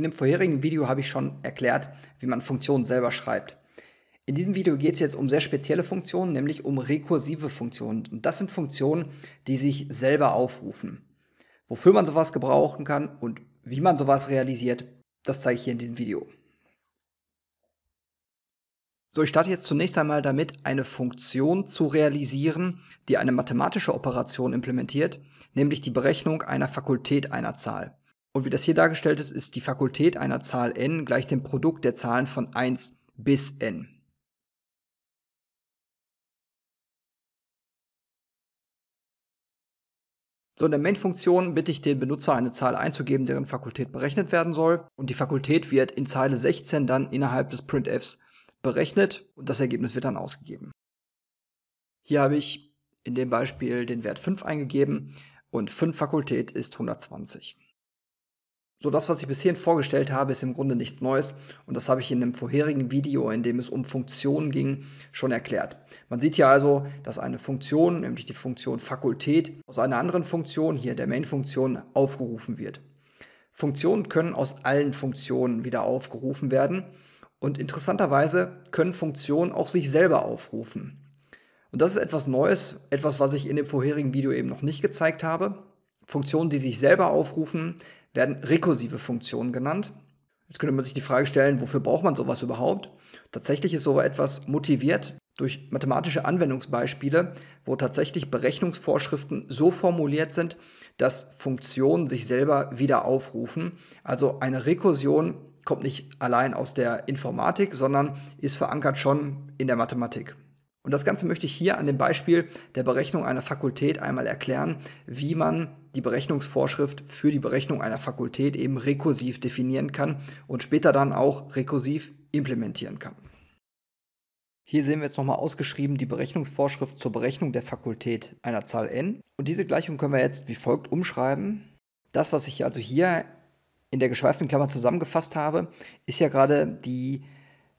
In dem vorherigen Video habe ich schon erklärt, wie man Funktionen selber schreibt. In diesem Video geht es jetzt um sehr spezielle Funktionen, nämlich um rekursive Funktionen. Und das sind Funktionen, die sich selber aufrufen. Wofür man sowas gebrauchen kann und wie man sowas realisiert, das zeige ich hier in diesem Video. So, ich starte jetzt zunächst einmal damit, eine Funktion zu realisieren, die eine mathematische Operation implementiert, nämlich die Berechnung einer Fakultät einer Zahl. Und wie das hier dargestellt ist, ist die Fakultät einer Zahl n gleich dem Produkt der Zahlen von 1 bis n. So, in der Main-Funktion bitte ich den Benutzer eine Zahl einzugeben, deren Fakultät berechnet werden soll. Und die Fakultät wird in Zeile 16 dann innerhalb des printfs berechnet und das Ergebnis wird dann ausgegeben. Hier habe ich in dem Beispiel den Wert 5 eingegeben und 5 Fakultät ist 120. So, das, was ich bisher vorgestellt habe, ist im Grunde nichts Neues und das habe ich in einem vorherigen Video, in dem es um Funktionen ging, schon erklärt. Man sieht hier also, dass eine Funktion, nämlich die Funktion Fakultät, aus einer anderen Funktion, hier der Main-Funktion, aufgerufen wird. Funktionen können aus allen Funktionen wieder aufgerufen werden und interessanterweise können Funktionen auch sich selber aufrufen. Und das ist etwas Neues, etwas, was ich in dem vorherigen Video eben noch nicht gezeigt habe. Funktionen, die sich selber aufrufen, werden rekursive Funktionen genannt. Jetzt könnte man sich die Frage stellen, wofür braucht man sowas überhaupt? Tatsächlich ist so etwas motiviert durch mathematische Anwendungsbeispiele, wo tatsächlich Berechnungsvorschriften so formuliert sind, dass Funktionen sich selber wieder aufrufen. Also eine Rekursion kommt nicht allein aus der Informatik, sondern ist verankert schon in der Mathematik. Und das Ganze möchte ich hier an dem Beispiel der Berechnung einer Fakultät einmal erklären, wie man die Berechnungsvorschrift für die Berechnung einer Fakultät eben rekursiv definieren kann und später dann auch rekursiv implementieren kann. Hier sehen wir jetzt nochmal ausgeschrieben die Berechnungsvorschrift zur Berechnung der Fakultät einer Zahl n. Und diese Gleichung können wir jetzt wie folgt umschreiben. Das, was ich also hier in der geschweiften Klammer zusammengefasst habe, ist ja gerade die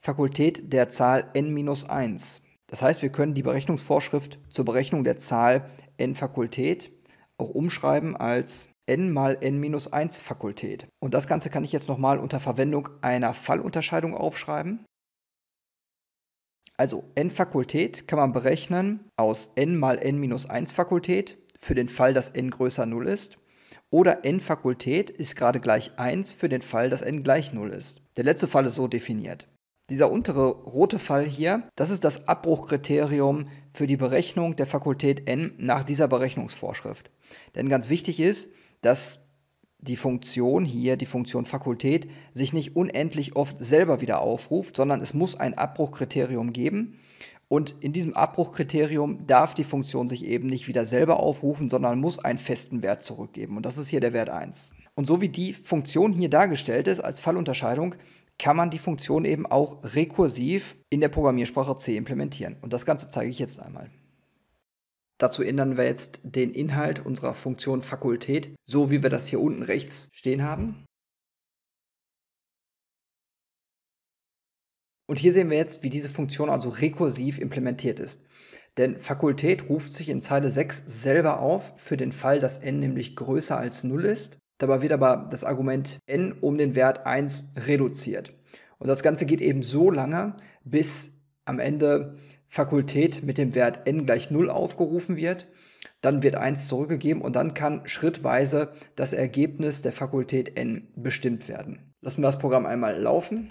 Fakultät der Zahl n minus 1. Das heißt, wir können die Berechnungsvorschrift zur Berechnung der Zahl n Fakultät auch umschreiben als n mal n-1 minus Fakultät. Und das Ganze kann ich jetzt nochmal unter Verwendung einer Fallunterscheidung aufschreiben. Also n Fakultät kann man berechnen aus n mal n-1 minus Fakultät für den Fall, dass n größer 0 ist. Oder n Fakultät ist gerade gleich 1 für den Fall, dass n gleich 0 ist. Der letzte Fall ist so definiert. Dieser untere rote Fall hier, das ist das Abbruchkriterium für die Berechnung der Fakultät n nach dieser Berechnungsvorschrift. Denn ganz wichtig ist, dass die Funktion hier, die Funktion Fakultät, sich nicht unendlich oft selber wieder aufruft, sondern es muss ein Abbruchkriterium geben. Und in diesem Abbruchkriterium darf die Funktion sich eben nicht wieder selber aufrufen, sondern muss einen festen Wert zurückgeben. Und das ist hier der Wert 1. Und so wie die Funktion hier dargestellt ist als Fallunterscheidung, kann man die Funktion eben auch rekursiv in der Programmiersprache C implementieren. Und das Ganze zeige ich jetzt einmal. Dazu ändern wir jetzt den Inhalt unserer Funktion Fakultät, so wie wir das hier unten rechts stehen haben. Und hier sehen wir jetzt, wie diese Funktion also rekursiv implementiert ist. Denn Fakultät ruft sich in Zeile 6 selber auf, für den Fall, dass n nämlich größer als 0 ist. Dabei wird aber das Argument n um den Wert 1 reduziert. Und das Ganze geht eben so lange, bis am Ende Fakultät mit dem Wert n gleich 0 aufgerufen wird. Dann wird 1 zurückgegeben und dann kann schrittweise das Ergebnis der Fakultät n bestimmt werden. Lassen wir das Programm einmal laufen.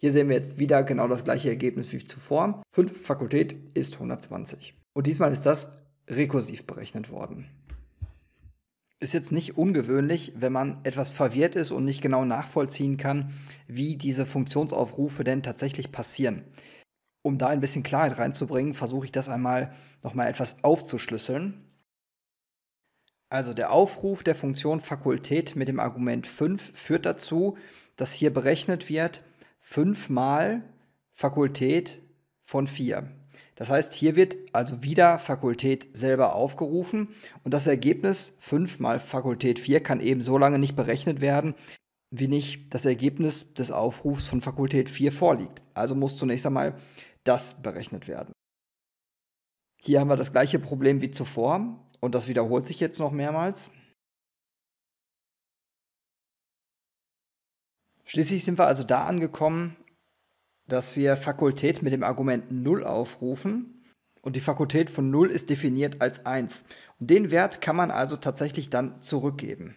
Hier sehen wir jetzt wieder genau das gleiche Ergebnis wie zuvor. 5 Fakultät ist 120. Und diesmal ist das rekursiv berechnet worden ist jetzt nicht ungewöhnlich, wenn man etwas verwirrt ist und nicht genau nachvollziehen kann, wie diese Funktionsaufrufe denn tatsächlich passieren. Um da ein bisschen Klarheit reinzubringen, versuche ich das einmal nochmal etwas aufzuschlüsseln. Also der Aufruf der Funktion Fakultät mit dem Argument 5 führt dazu, dass hier berechnet wird 5 mal Fakultät von 4. Das heißt, hier wird also wieder Fakultät selber aufgerufen und das Ergebnis 5 mal Fakultät 4 kann eben so lange nicht berechnet werden, wie nicht das Ergebnis des Aufrufs von Fakultät 4 vorliegt. Also muss zunächst einmal das berechnet werden. Hier haben wir das gleiche Problem wie zuvor und das wiederholt sich jetzt noch mehrmals. Schließlich sind wir also da angekommen, dass wir Fakultät mit dem Argument 0 aufrufen. Und die Fakultät von 0 ist definiert als 1. Und den Wert kann man also tatsächlich dann zurückgeben.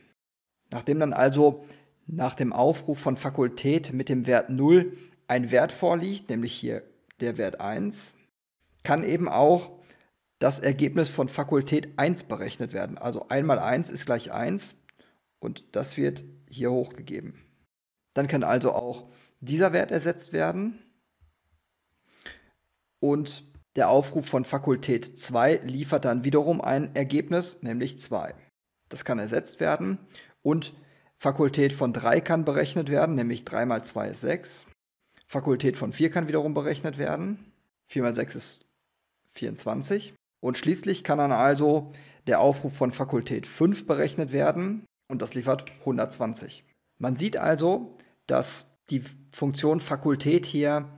Nachdem dann also nach dem Aufruf von Fakultät mit dem Wert 0 ein Wert vorliegt, nämlich hier der Wert 1, kann eben auch das Ergebnis von Fakultät 1 berechnet werden. Also 1 mal 1 ist gleich 1 und das wird hier hochgegeben. Dann kann also auch dieser Wert ersetzt werden. Und der Aufruf von Fakultät 2 liefert dann wiederum ein Ergebnis, nämlich 2. Das kann ersetzt werden. Und Fakultät von 3 kann berechnet werden, nämlich 3 mal 2 ist 6. Fakultät von 4 kann wiederum berechnet werden. 4 mal 6 ist 24. Und schließlich kann dann also der Aufruf von Fakultät 5 berechnet werden und das liefert 120. Man sieht also, dass die Funktion Fakultät hier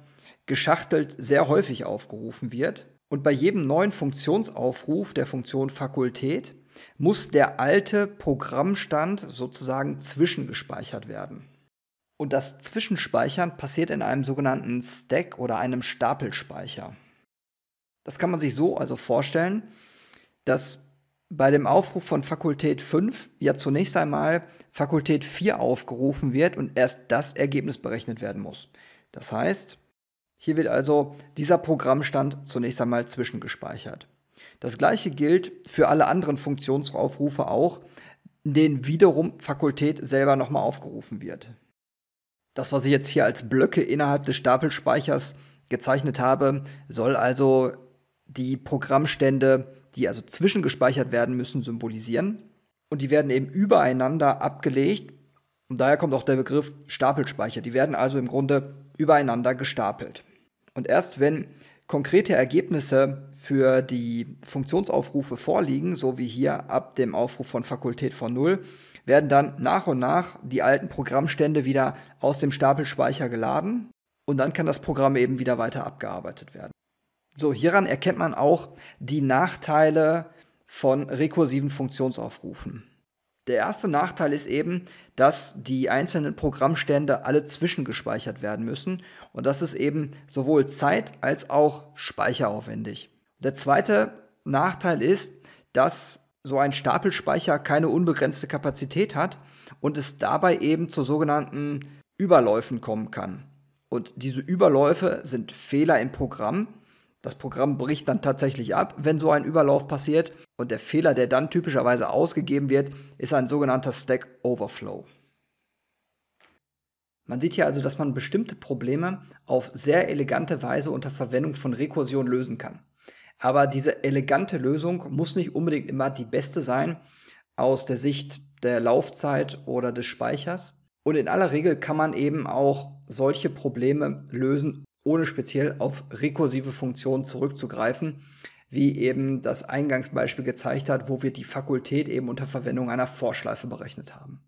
geschachtelt sehr häufig aufgerufen wird. Und bei jedem neuen Funktionsaufruf der Funktion Fakultät muss der alte Programmstand sozusagen zwischengespeichert werden. Und das Zwischenspeichern passiert in einem sogenannten Stack oder einem Stapelspeicher. Das kann man sich so also vorstellen, dass bei dem Aufruf von Fakultät 5 ja zunächst einmal Fakultät 4 aufgerufen wird und erst das Ergebnis berechnet werden muss. Das heißt, hier wird also dieser Programmstand zunächst einmal zwischengespeichert. Das gleiche gilt für alle anderen Funktionsaufrufe auch, in denen wiederum Fakultät selber nochmal aufgerufen wird. Das, was ich jetzt hier als Blöcke innerhalb des Stapelspeichers gezeichnet habe, soll also die Programmstände die also zwischengespeichert werden müssen, symbolisieren. Und die werden eben übereinander abgelegt. Und daher kommt auch der Begriff Stapelspeicher. Die werden also im Grunde übereinander gestapelt. Und erst wenn konkrete Ergebnisse für die Funktionsaufrufe vorliegen, so wie hier ab dem Aufruf von Fakultät von Null, werden dann nach und nach die alten Programmstände wieder aus dem Stapelspeicher geladen und dann kann das Programm eben wieder weiter abgearbeitet werden. So, hieran erkennt man auch die Nachteile von rekursiven Funktionsaufrufen. Der erste Nachteil ist eben, dass die einzelnen Programmstände alle zwischengespeichert werden müssen und das ist eben sowohl zeit- als auch speicheraufwendig. Der zweite Nachteil ist, dass so ein Stapelspeicher keine unbegrenzte Kapazität hat und es dabei eben zu sogenannten Überläufen kommen kann. Und diese Überläufe sind Fehler im Programm, das Programm bricht dann tatsächlich ab, wenn so ein Überlauf passiert und der Fehler, der dann typischerweise ausgegeben wird, ist ein sogenannter Stack Overflow. Man sieht hier also, dass man bestimmte Probleme auf sehr elegante Weise unter Verwendung von Rekursion lösen kann. Aber diese elegante Lösung muss nicht unbedingt immer die beste sein aus der Sicht der Laufzeit oder des Speichers. Und in aller Regel kann man eben auch solche Probleme lösen, ohne speziell auf rekursive Funktionen zurückzugreifen, wie eben das Eingangsbeispiel gezeigt hat, wo wir die Fakultät eben unter Verwendung einer Vorschleife berechnet haben.